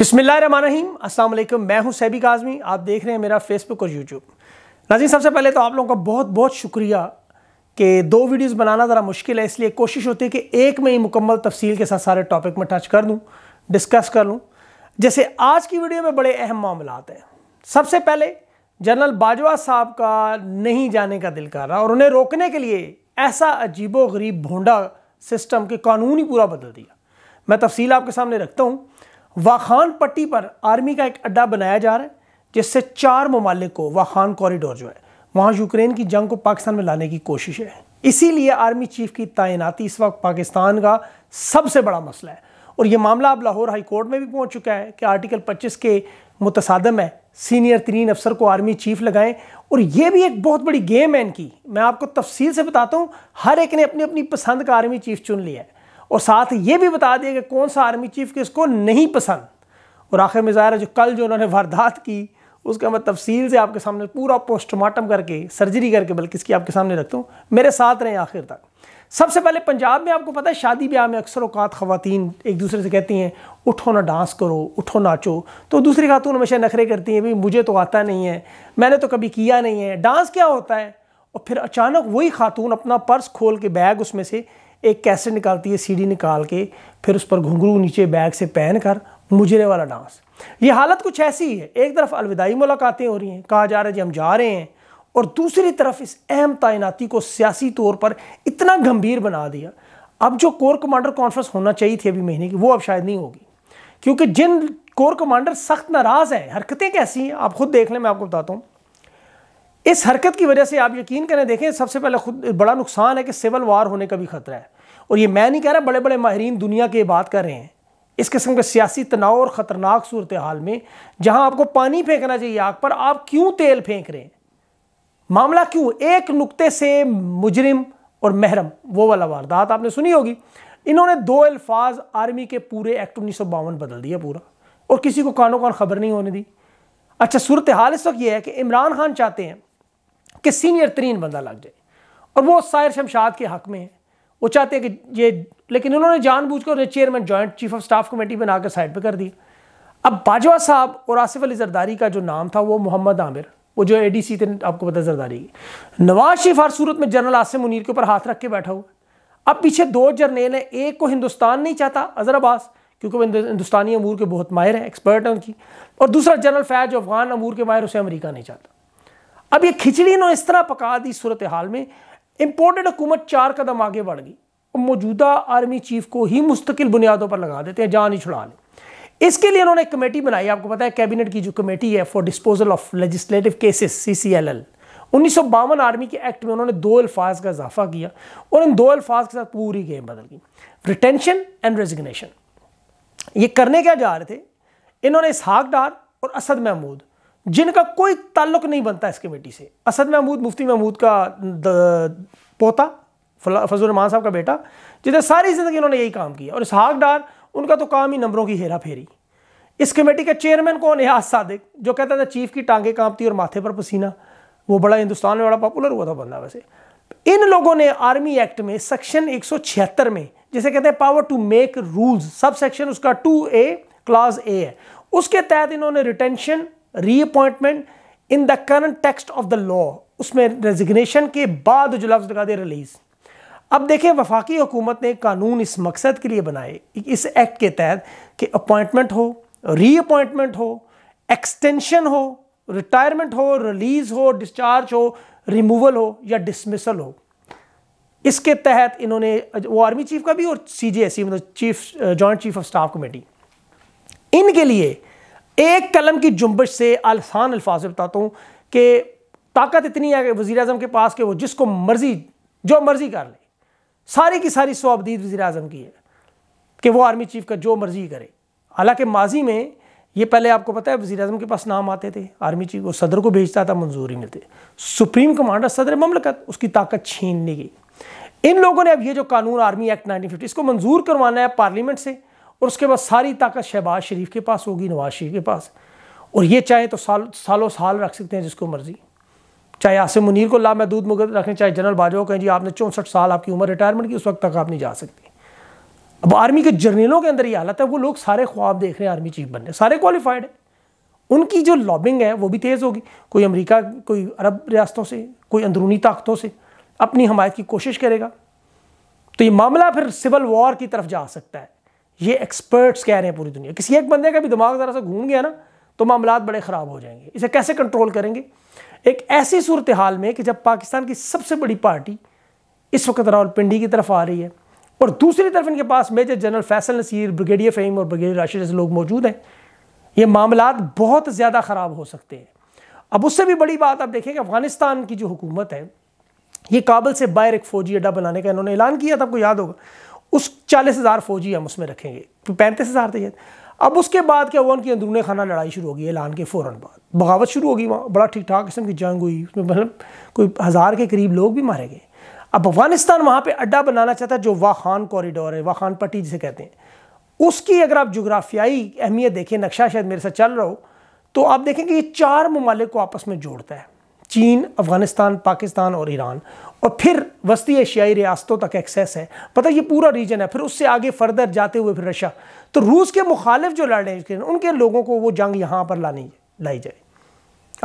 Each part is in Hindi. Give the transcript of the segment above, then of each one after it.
बिसमीम असल मैं हूं सैबिक आज़मी आप देख रहे हैं मेरा फेसबुक और यूट्यूब नाजी सबसे पहले तो आप लोगों का बहुत बहुत शुक्रिया कि दो वीडियोस बनाना ज़रा मुश्किल है इसलिए कोशिश होती है कि एक में ही मुकम्मल तफसील के साथ सारे टॉपिक में टच कर दूँ डिस्कस कर लूँ जैसे आज की वीडियो में बड़े अहम मामला हैं सबसे पहले जनरल बाजवा साहब का नहीं जाने का दिल कर रहा और उन्हें रोकने के लिए ऐसा अजीबो गरीब भोंडा सिस्टम के कानून ही पूरा बदल दिया मैं तफसील आपके सामने रखता हूँ वाखान पट्टी पर आर्मी का एक अड्डा बनाया जा रहा है जिससे चार ममालिक को वाखान कॉरिडोर जो है वहाँ यूक्रेन की जंग को पाकिस्तान में लाने की कोशिश है इसीलिए आर्मी चीफ की तैनाती इस वक्त पाकिस्तान का सबसे बड़ा मसला है और यह मामला अब लाहौर हाई कोर्ट में भी पहुंच चुका है कि आर्टिकल 25 के मुतसादम है सीनियर तरीन अफसर को आर्मी चीफ लगाएं और ये भी एक बहुत बड़ी गेम है इनकी मैं आपको तफसील से बताता हूँ हर एक ने अपनी अपनी पसंद का आर्मी चीफ चुन लिया है और साथ ये भी बता दिया कि कौन सा आर्मी चीफ किसको नहीं पसंद और आखिर में ज़ाहिर है जो कल जो उन्होंने वारदात की उसका मैं तफसील से आपके सामने पूरा पोस्टमार्टम करके सर्जरी करके बल्कि इसकी आपके सामने रखता हूँ मेरे साथ रहें आखिर तक सबसे पहले पंजाब में आपको पता है शादी ब्याह में अक्सर अवकात ख़वातीन एक दूसरे से कहती हैं उठो ना डांस करो उठो नाचो तो दूसरी खातून हमेशा नखरे करती हैं भाई मुझे तो आता नहीं है मैंने तो कभी किया नहीं है डांस क्या होता है और फिर अचानक वही खातून अपना पर्स खोल के बैग उसमें से एक कैसेट निकालती है सीडी निकाल के फिर उस पर घुंघरू नीचे बैग से पहन कर मुजरे वाला डांस ये हालत कुछ ऐसी है एक तरफ अलविदाई मुलाकातें हो रही हैं कहा जा रहा है जी हम जा रहे हैं और दूसरी तरफ इस अहम तैनाती को सियासी तौर पर इतना गंभीर बना दिया अब जो कोर कमांडर कॉन्फ्रेंस होना चाहिए थी अभी महीने की वो अब शायद नहीं होगी क्योंकि जिन कोर कमांडर सख्त नाराज़ हैं हरकतें कैसी हैं आप खुद देख लें मैं आपको बताता हूँ इस हरकत की वजह से आप यकीन करें देखें सबसे पहले खुद बड़ा नुकसान है कि सिविल वार होने का भी खतरा है और ये मैं नहीं कह रहा बड़े बड़े माहरीन दुनिया के बात कर रहे हैं इस किस्म के सियासी तनाव और ख़तरनाक सूरत हाल में जहां आपको पानी फेंकना चाहिए आग पर आप क्यों तेल फेंक रहे हैं मामला क्यों एक नुक्ते से मुजरिम और महरम वो वाला वारदात आपने सुनी होगी इन्होंने दो अल्फाज आर्मी के पूरे एक्ट उन्नीस बदल दिया पूरा और किसी को कानों कान खबर नहीं होने दी अच्छा सूरत हाल इस वक्त यह है कि इमरान खान चाहते हैं कि सीनियर तरीन बंदा लग जाए और वो सायर शमशाद के हक में है वो चाहते हैं कि ये लेकिन उन्होंने जानबूझकर chairman joint chief of staff committee बना कर साइड पर कर दिया अब बाजवा साहब और आसिफ अली जरदारी का जो नाम था वो मोहम्मद आमिर वो जो ए डी सी थे आपको पता जरदारी की नवाज शरीफ हर सूरत में जनरल आसिम मुनीर के ऊपर हाथ रख के बैठा हुआ अब पीछे दो जर्नेल हैं एक को हिंदुस्तान नहीं चाहता अजहर अब्बास क्योंकि वो हिंदुस्तानी अमूर के बहुत माहिर हैं एक्सपर्ट हैं उनकी और दूसरा जनरल फैज अफगान अमूर के माहिर उसे अमरीका नहीं चाहता अब ये खिचड़ी इन्होंने इस तरह पका दी सूरत हाल में इम्पोर्टेड हुकूमत चार कदम आगे बढ़ गई और मौजूदा आर्मी चीफ को ही मुस्तकिल बुनियादों पर लगा देते हैं जान ही छुड़ा लें इसके लिए उन्होंने एक कमेटी बनाई आपको पता है कैबिनेट की जो कमेटी है for disposal of legislative cases C C L L उन्नीस सौ बावन आर्मी के एक्ट में उन्होंने दो अल्फाज का इजाफा किया और इन दो अल्फाज के साथ पूरी गेम बदल गई रिटेंशन एंड रेजिग्नेशन ये करने क्या जा रहे थे इन्होंने इसहाक डार और असद महमूद जिनका कोई ताल्लुक नहीं बनता इस कमेटी से असद महमूद मुफ्ती महमूद का पोता फजल रमान साहब का बेटा जिसे सारी ज़िंदगी उन्होंने यही काम किया और इसहाक डार उनका तो काम ही नंबरों की हेरा फेरी इस कमेटी के चेयरमैन कौन है सादिक जो कहता था चीफ की टांगे कांपती और माथे पर पसीना वो बड़ा हिंदुस्तान में बड़ा पॉपुलर हुआ था बंदा वैसे इन लोगों ने आर्मी एक्ट में सेक्शन एक में जिसे कहते हैं power to make rules sub section उसका टू ए क्लास ए है उसके तहत इन्होंने retention reappointment in the current text of the law उसमें रेजिग्नेशन के बाद जो लफ्ज़ लगा दे रिलीज़ अब देखें वफाकी हुकूमत ने कानून इस मकसद के लिए बनाए इस एक्ट के तहत कि अपॉइंटमेंट हो रीअपॉइंटमेंट हो एक्सटेंशन हो रिटायरमेंट हो रिलीज़ हो डिस्चार्ज हो रिमूवल हो या डिसमिसल हो इसके तहत इन्होंने वो आर्मी चीफ का भी और सी जी एस मतलब chief joint chief of staff committee इनके लिए एक कलम की जुम्बश से आसान अल्फाज बताता हूँ कि ताकत इतनी है वज़ी अजम के पास कि वो जिसको मर्ज़ी जो मर्ज़ी कर ले सारी की सारी स्वाबदीद वज़ी अजम की है कि वो आर्मी चीफ़ का जो मर्ज़ी करे हालांकि माजी में ये पहले आपको पता है वजी अजम के पास नाम आते थे आर्मी चीफ वो सदर को भेजता था मंजूरी मिलते सुप्रीम कमांडर सदर ममलकत उसकी ताकत छीनने गई इन लोगों ने अब ये जो कानून आर्मी एक्ट 1950 इसको मंजूर करवाना है पार्लियामेंट से और उसके बाद सारी ताकत शहबाज शरीफ के पास होगी नवाज शरीफ के पास और ये चाहे तो साल सालों साल रख सकते हैं जिसको मर्जी चाहे आसिम मुनीर को लामहदूद मुगत रखें चाहे जनरल बाजवा कहें जी आपने चौंसठ साल आपकी उम्र रिटायरमेंट की उस वक्त तक आप नहीं जा सकते अब आर्मी के जर्नलों के अंदर ये हालत है वो लोग सारे ख्वाब देख रहे हैं आर्मी चीफ बनने सारे क्वालिफाइड हैं उनकी जो लॉबिंग है वो भी तेज़ होगी कोई अमेरिका कोई अरब रियासतों से कोई अंदरूनी ताकतों से अपनी हमायत की कोशिश करेगा तो ये मामला फिर सिविल वॉर की तरफ जा सकता है ये एक्सपर्ट्स कह रहे हैं पूरी दुनिया किसी एक बंदे का भी दिमाग ज़रा सा घूम गया ना तो मामला बड़े ख़राब हो जाएंगे इसे कैसे कंट्रोल करेंगे एक ऐसी सूरत हाल में कि जब पाकिस्तान की सबसे बड़ी पार्टी इस वक्त रावलपिंडी की तरफ आ रही है और दूसरी तरफ इनके पास major general Faisal Naseer brigadier Faheem और ब्रिगेडियर राशिद जैसे लोग मौजूद हैं ये मामला बहुत ज़्यादा ख़राब हो सकते हैं अब उससे भी बड़ी बात आप देखें कि अफ़गानिस्तान की जो हुकूमत है ये काबल से बाहर एक फ़ौजी अड्डा बनाने का इन्होंने ऐलान किया था आपको याद होगा उस चालीस हज़ार फौजी हम उसमें रखेंगे पैंतीस हज़ार थे अब उसके बाद क्या हुआ उनकी अंदरून खाना लड़ाई शुरू होगी ऐलान के फ़ौर बाद बगावत शुरू होगी वहाँ बड़ा ठीक ठाक किस्म की जंग हुई उसमें मतलब कोई हज़ार के करीब लोग भी मारे गए अब अफगानिस्तान वहाँ पर अड्डा बनाना चाहता है जो वाह खान कॉरिडोर है वाह खान पट्टी जिसे कहते हैं उसकी अगर आप जोग्राफियाई अहमियत देखें नक्शा शायद मेरे साथ चल रहा हो तो आप देखेंगे ये चार ममालिक को आपस में जोड़ता है चीन अफ़गानिस्तान पाकिस्तान और ईरान और फिर वस्ती एशियाई रियासतों तक एक्सेस है पता ये पूरा रीजन है फिर उससे आगे फर्दर जाते हुए फिर रशिया तो रूस के मुखालिफ जो लड़ रहे हैं उनके लोगों को वो जंग यहाँ पर लानी लाई जाए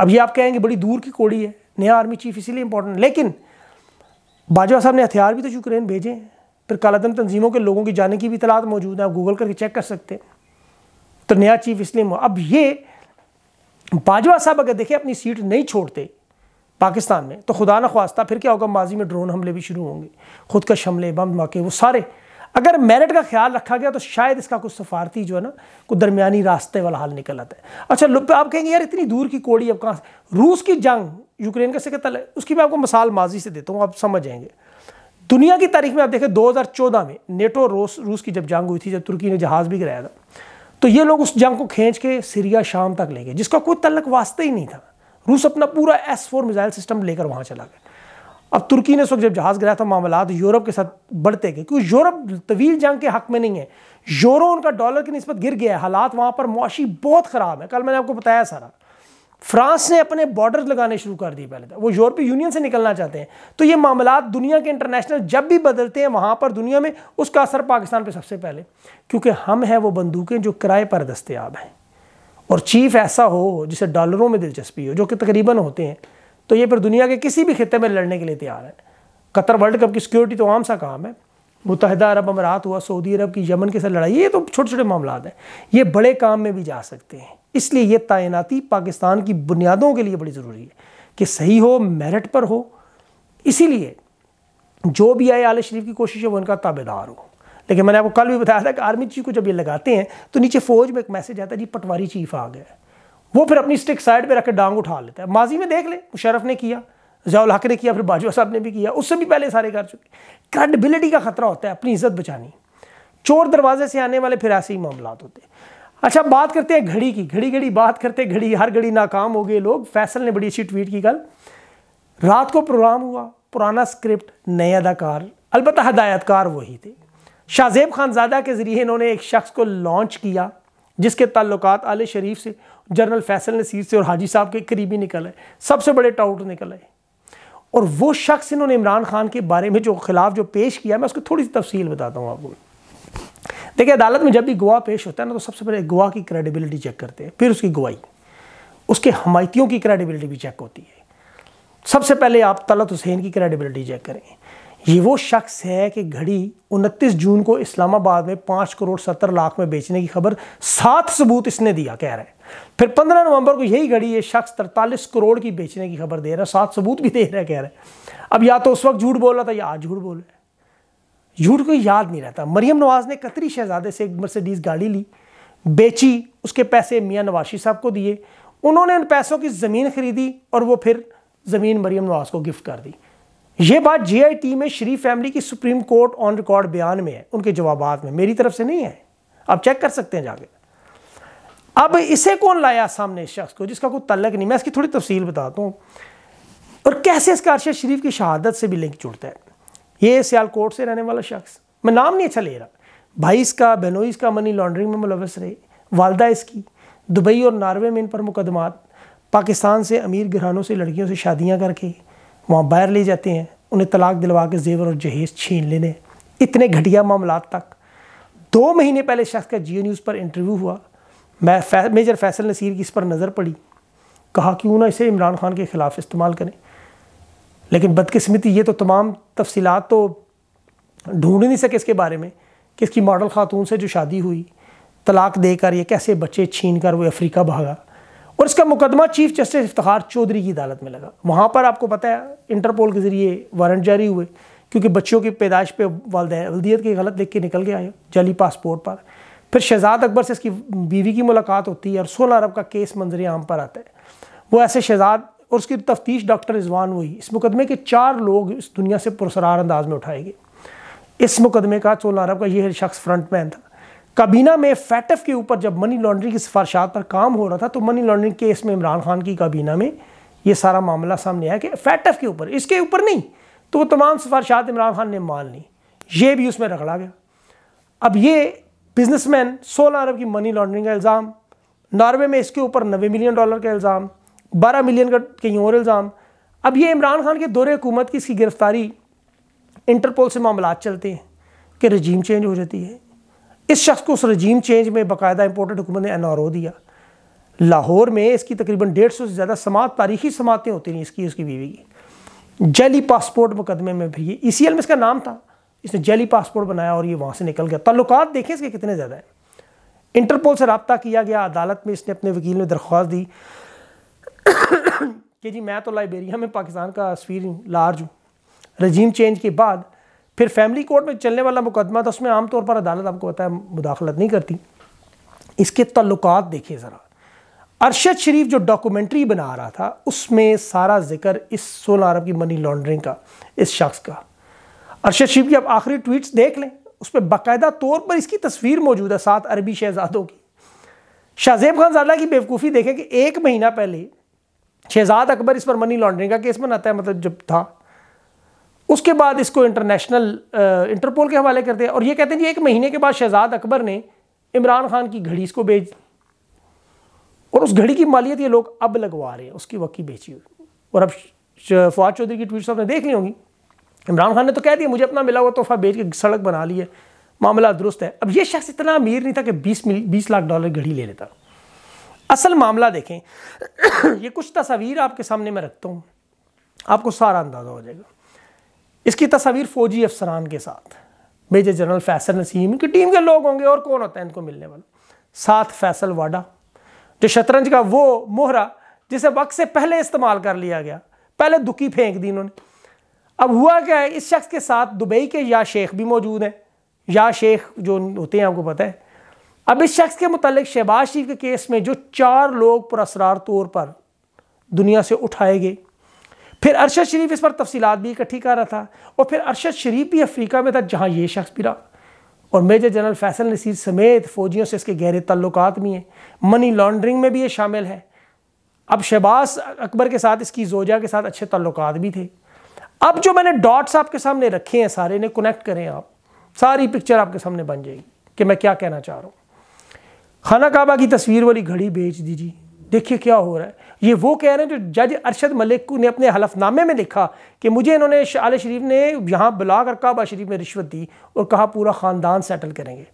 अब ये आप कहेंगे बड़ी दूर की कोड़ी है नया आर्मी चीफ इसीलिए इंपॉर्टेंट लेकिन बाजवा साहब ने हथियार भी तो यूक्रेन भेजे हैं फिर कालादन तंजीमों के लोगों की जाने की भी तलात मौजूद है आप गूगल करके चेक कर सकते हैं तो नया चीफ इसलिए अब ये बाजवा साहब अगर देखें अपनी सीट नहीं छोड़ते पाकिस्तान में तो खुदा न खास्ता फिर क्या होगा माजी में ड्रोन हमले भी शुरू होंगे खुदकश हमले बम धमाके वो सारे अगर मेरिट का ख्याल रखा गया तो शायद इसका कुछ सफारती जो है ना कुछ दरमियानी रास्ते वाला हाल निकल आता है अच्छा आप कहेंगे यार इतनी दूर की कोड़ी अब कहाँ रूस की जंग यूक्रेन का सकतल है उसकी मैं आपको मिसाल माजी से देता हूँ आप समझ जाएंगे दुनिया की तारीख में आप देखें 2014 में नेटो रूस रूस की जब जंग हुई थी जब तुर्की ने जहाज़ भी गिराया था तो ये लोग उस जंग को खींच के सीरिया शाम तक ले गए जिसका कोई तलक वास्ते ही नहीं था रूस अपना पूरा एस फोर मिजाइल सिस्टम लेकर वहाँ चला गया अब तुर्की ने उस वक्त जब जहाज़ गिराया था मामला तो यूरोप के साथ बढ़ते गए क्योंकि यूरोप तवील जंग के हक में नहीं है यूरो उनका डॉलर की नस्बत गिर गया है हालात वहाँ पर मुआशी बहुत ख़राब है कल मैंने आपको बताया सारा फ्रांस ने अपने बॉर्डर लगाने शुरू कर दिए पहले तो। वो यूरोपीय यूनियन से निकलना चाहते हैं तो ये मामला दुनिया के इंटरनेशनल जब भी बदलते हैं वहाँ पर दुनिया में उसका असर पाकिस्तान पर सबसे पहले क्योंकि हम हैं वो बंदूकें जो किराए पर दस्तियाब हैं और चीफ ऐसा हो जिसे डॉलरों में दिलचस्पी हो जो कि तकरीबन होते हैं तो ये फिर दुनिया के किसी भी खत्े में लड़ने के लिए तैयार है कतर वर्ल्ड कप की सिक्योरिटी तो आम सा काम है मुतहदा अरब अमरात हुआ सऊदी अरब की यमन के साथ लड़ाई ये तो छोटे छोटे मामला हैं ये बड़े काम में भी जा सकते हैं इसलिए ये तैनाती पाकिस्तान की बुनियादों के लिए बड़ी ज़रूरी है कि सही हो मेरिट पर हो इसीलिए जो भी आए आल शरीफ की कोशिश है वो इनका ताबेदार हो लेकिन मैंने आपको कल भी बताया था कि आर्मी चीफ को जब ये लगाते हैं तो नीचे फौज में एक मैसेज आता है जी पटवारी चीफ आ गया वो फिर अपनी स्टिक साइड पर रखकर डांग उठा लेता है माजी में देख ले मुशरफ ने किया जयाल हक ने किया फिर बाजवा साहब ने भी किया उससे भी पहले सारे कर चुके क्रेडिबिलिटी का खतरा होता है अपनी इज्जत बचानी चोर दरवाजे से आने वाले फिर ऐसे ही मामला होते हैं अच्छा बात करते हैं घड़ी की घड़ी घड़ी बात करते घड़ी हर घड़ी नाकाम हो गए लोग फैसल ने बड़ी अच्छी ट्वीट की कल रात को प्रोग्राम हुआ पुराना स्क्रिप्ट नए अदाकार अलबत्त हदायतकार वही थे शाहजेब खानजादा के ज़रिए इन्होंने एक शख्स को लॉन्च किया जिसके तल्लक आल शरीफ से जनरल फैसल नसीर से और हाजी साहब के करीबी निकल आए सबसे बड़े टाउट निकल आए और वो शख्स इन्होंने इमरान खान के बारे में जो खिलाफ जो पेश किया मैं उसको थोड़ी सी तफसील बताता हूँ आपको देखिए अदालत में जब भी गवाह पेश होता है ना तो सबसे पहले गवाह की क्रेडिबिलिटी चेक करते हैं फिर उसकी गवाही उसके हमायतियों की क्रेडिबिलिटी भी चेक होती है सबसे पहले आप तलत हुसैन की क्रेडिबिलिटी चेक करें ये वो शख्स है कि घड़ी 29 जून को इस्लामाबाद में पाँच करोड़ सत्तर लाख में बेचने की खबर सात सबूत इसने दिया कह रहा है फिर 15 नवंबर को यही घड़ी ये शख्स तरतालीस करोड़ की बेचने की खबर दे रहा है सात सबूत भी दे रहा है कह रहा है अब या तो उस वक्त झूठ बोल रहा था या आज झूठ बोल रहा है झूठ को याद नहीं रहता मरियम नवाज़ ने कतरी शहजादे से एक मर्सिडीज़ गाड़ी ली बेची उसके पैसे मियाँ नवाशी साहब को दिए उन्होंने उन पैसों की ज़मीन खरीदी और वो फिर ज़मीन मरियम नवाज़ को गिफ्ट कर दी ये बात जीआईटी में श्री फैमिली की सुप्रीम कोर्ट ऑन रिकॉर्ड बयान में है उनके जवाब में मेरी तरफ से नहीं है आप चेक कर सकते हैं जाके अब इसे कौन लाया सामने इस शख्स को जिसका कोई तलक नहीं मैं इसकी थोड़ी तफसील बताता हूँ और कैसे इसका अरशद शरीफ की शहादत से भी लिंक जुड़ता है ये सियालकोट से रहने वाला शख्स मैं नाम नहीं अच्छा ले रहा भाई इसका बहनोई इसका मनी लॉन्ड्रिंग में मुलवस रहे वालदा इसकी दुबई और नार्वे में इन पर मुकदमात पाकिस्तान से अमीर घरानों से लड़कियों से शादियाँ करके वहाँ बाहर ले जाते हैं उन्हें तलाक दिलवा के जेवर और जहेज छीन लेने इतने घटिया मामला तक दो महीने पहले शख्स का जियो न्यूज़ पर इंटरव्यू हुआ मैं फै, मेजर फैसल नसीर की इस पर नज़र पड़ी कहा क्यों ना इसे इमरान खान के ख़िलाफ़ इस्तेमाल करें लेकिन बदकस्मती ये तो तमाम तफसीत तो ढूंढ नहीं सके इसके बारे में कि इसकी मॉडल ख़ातून से जो शादी हुई तलाक देकर ये कैसे बच्चे छीन कर वो अफ्रीका भागा और इसका मुकदमा चीफ जस्टिस इफ्तार चौधरी की अदालत में लगा वहाँ पर आपको पता है इंटरपोल के ज़रिए वारंट जारी हुए क्योंकि बच्चों की पैदाइश पर वालदे वल्दियत की गलत देख के निकल के आए जली पासपोर्ट पर फिर शहजाद अकबर से इसकी बीवी की मुलाकात होती है और सोलह अरब का केस मंजर आम पर आता है वो ऐसे शहजाद और उसकी तफ्तीश डॉक्टर रिजवान हुई इस मुकदमे के चार लोग इस दुनिया से पुरसरार अंदाज में उठाए गए इस मुकदमे का सोलह अरब का यह शख्स फ्रंट मैन था काबीना में फैटफ के ऊपर जब मनी लॉन्ड्रिंग की सिफारशात पर काम हो रहा था तो मनी लॉन्ड्रिंग केस में इमरान खान की काबीना में ये सारा मामला सामने आया कि फैटफ के ऊपर इसके ऊपर नहीं तो वो तमाम सिफारशात इमरान खान ने मान ली ये भी उसमें रगड़ा गया अब ये बिजनेसमैन सोलह अरब की मनी लॉन्ड्रिंग का इल्ज़ाम नॉर्वे में इसके ऊपर नबे मिलियन डॉलर का इल्ज़ाम बारह मिलियन का कहीं और इल्ज़ाम अब ये इमरान खान के दौरे हुकूमत की इसकी गिरफ्तारी इंटरपोल से मामला चलते हैं कि रजीम चेंज हो जाती है इस शख्स को उस रजीम चेंज में बाकायदा इम्पोर्टेंट हुकूमत ने एन आर ओ दिया लाहौर में इसकी तकरीबन डेढ़ सौ से ज़्यादा समात तारीखी समातें होती रहीं इसकी उसकी बीवी की जैली पासपोर्ट मुकदमे में भी ई सी एल में इसका नाम था इसने जैली पासपोर्ट बनाया और ये वहाँ से निकल गया ताल्लुकात देखें इसके कितने ज़्यादा हैं इंटरपोल से रबता किया गया अदालत में इसने अपने वकील ने दरख्वास्त दी कि जी मैं तो लाइबेरिया में पाकिस्तान का हूँ लार्ज हूँ रजीम चेंज के बाद फिर फैमिली कोर्ट में चलने वाला मुकदमा तो उसमें आमतौर पर अदालत आपको पता है मुदाखलत नहीं करती इसके तल्लुक देखिए ज़रा अरशद शरीफ जो डॉक्यूमेंट्री बना रहा था उसमें सारा जिक्र इस सोलह अरब की मनी लॉन्ड्रिंग का इस शख्स का अरशद शरीफ की आप आखिरी ट्वीट्स देख लें उस पर बाकायदा तौर पर इसकी तस्वीर मौजूद है सात अरबी शहजादों की शाहजेब खान जादा की बेवकूफ़ी देखें कि एक महीना पहले शहजाद अकबर इस पर मनी लॉन्ड्रिंग का केस बनाता है मतलब जब था उसके बाद इसको इंटरनेशनल इंटरपोल uh, के हवाले करते हैं और ये कहते हैं जी एक महीने के बाद शहजाद अकबर ने इमरान खान की घड़ी इसको बेच दी और उस घड़ी की मालियत ये लोग अब लगवा रहे हैं उसकी वकी बेची हुई और अब फवाद चौधरी की ट्वीट तो आपने देख ली होंगी इमरान खान ने तो कह दिया मुझे अपना मिला हुआ तोहफा बेच के सड़क बना ली है मामला दुरुस्त है अब ये शख्स इतना अमीर नहीं था कि बीस मिल बीस लाख डॉलर घड़ी ले लेता असल मामला देखें ये कुछ तस्वीर आपके सामने मैं रखता हूँ आपको सारा अंदाज़ा हो जाएगा इसकी तस्वीर फौजी अफसरान के साथ मेजर जनरल फैसल नसीम की टीम के लोग होंगे और कौन होता है इनको मिलने वाला साथ फैसल वाडा जो शतरंज का वो मोहरा जिसे वक्त से पहले इस्तेमाल कर लिया गया पहले दुखी फेंक दी इन्होंने अब हुआ क्या है इस शख्स के साथ दुबई के या शेख भी मौजूद हैं या शेख जो होते हैं आपको पता है अब इस शख्स के मतलब शहबाज शरीफ के केस में जो चार लोग पुरसरार तौर पर दुनिया से उठाए गए फिर अरशद शरीफ इस पर तफसीत भी इकट्ठी कर रहा था और फिर अरशद शरीफ भी अफ्रीका में था जहाँ ये शख्स भी रहा और मेजर जनरल फैसल नसीर समेत फ़ौजियों से इसके गहरे ताल्लुक भी हैं मनी लॉन्ड्रिंग में भी ये शामिल है अब शहबाज अकबर के साथ इसकी जोजा के साथ अच्छे ताल्लुक भी थे अब जो मैंने डॉट्स आपके सामने रखे हैं सारे ने कनेक्ट करें आप सारी पिक्चर आपके सामने बन जाएगी कि मैं क्या कहना चाह रहा हूँ खाना काबा की तस्वीर वाली घड़ी बेच दीजिए देखिए क्या हो रहा है ये वो कह रहे हैं जो जज अरशद मलिक ने अपने हलफनामे में लिखा कि मुझे इन्होंने शाल शरीफ ने यहाँ बुला कर काबा शरीफ में रिश्वत दी और कहा पूरा ख़ानदान सेटल करेंगे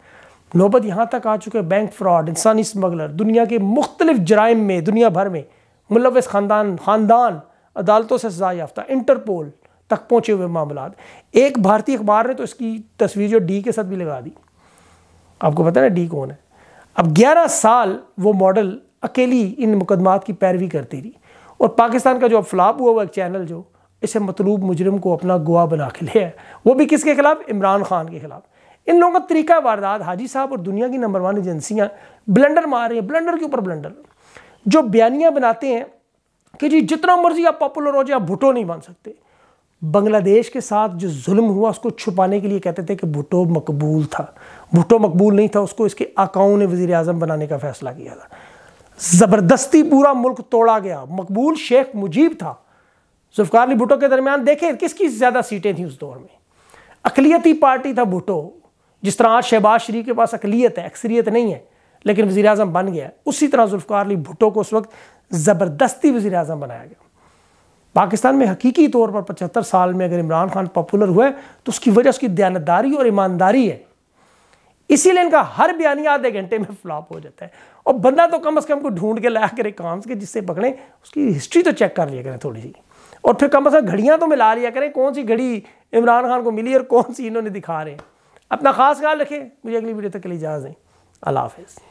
नौबत यहाँ तक आ चुके बैंक फ्रॉड इंसानी स्मगलर दुनिया के मुख्तलिफ जराइम में दुनिया भर में मुलवस ख़ानदान ख़ानदान अदालतों से सजा याफ्ता इंटरपोल तक पहुँचे हुए मामला एक भारतीय अखबार ने तो इसकी तस्वीर जो डी के साथ भी लगा दी आपको पता है ना डी कौन है अब 11 साल वो मॉडल अकेली इन मुकदमात की पैरवी करती रही और पाकिस्तान का जो अब फ्लाप हुआ हुआ एक चैनल जो इसे मतलूब मुजरम को अपना गोवा बना के लिया वो भी किसके खिलाफ इमरान खान के खिलाफ इन लोगों का तरीका वारदात हाजी साहब और दुनिया की नंबर वन एजेंसियाँ ब्लेंडर मार रही हैं ब्लेंडर के ऊपर ब्लेंडर जो बयानियाँ बनाते हैं कि जी जितना मर्जी आप पॉपुलर हो जाए आप भुटो नहीं बन सकते बांग्लादेश के साथ जो जुल्म हुआ उसको छुपाने के लिए कहते थे कि भुटो मकबूल था भुटो मकबूल नहीं था उसको इसके आकाओं ने वज़ी अजम बनाने का फैसला किया था ज़बरदस्ती पूरा मुल्क तोड़ा गया मकबूल शेख मुजीब था जुल्फकार अली भुटो के दरमियान देखे किसकी ज़्यादा सीटें थीं उस दौर में अकलीती पार्टी था भुटो जिस तरह आज शहबाज शरीफ के पास अकलीत है अक्सरीत नहीं है लेकिन वज़ी अजम बन गया उसी तरह जुल्फकार अली भुटो को उस वक्त ज़बरदस्ती वज़ी अजम बनाया गया पाकिस्तान में हकीकी तौर पर पचहत्तर साल में अगर इमरान खान पॉपुलर हुआ है तो उसकी वजह उसकी दयानतदारी और ईमानदारी है इसीलिए इनका हर बयानी आधे घंटे में फ्लॉप हो जाता है और बंदा तो कम अज़ कम को ढूंढ के लाया करे काम के जिससे पकड़ें उसकी हिस्ट्री तो चेक कर लिया करें थोड़ी सी और फिर कम अज़ कम घड़ियाँ तो मिला लिया करें कौन सी घड़ी इमरान खान को मिली और कौन सी इन्होंने दिखा रहे हैं अपना खास ख्याल रखें मुझे अगली वीडियो तक के लिए इजाज़ दें अल्लाह हाफिज़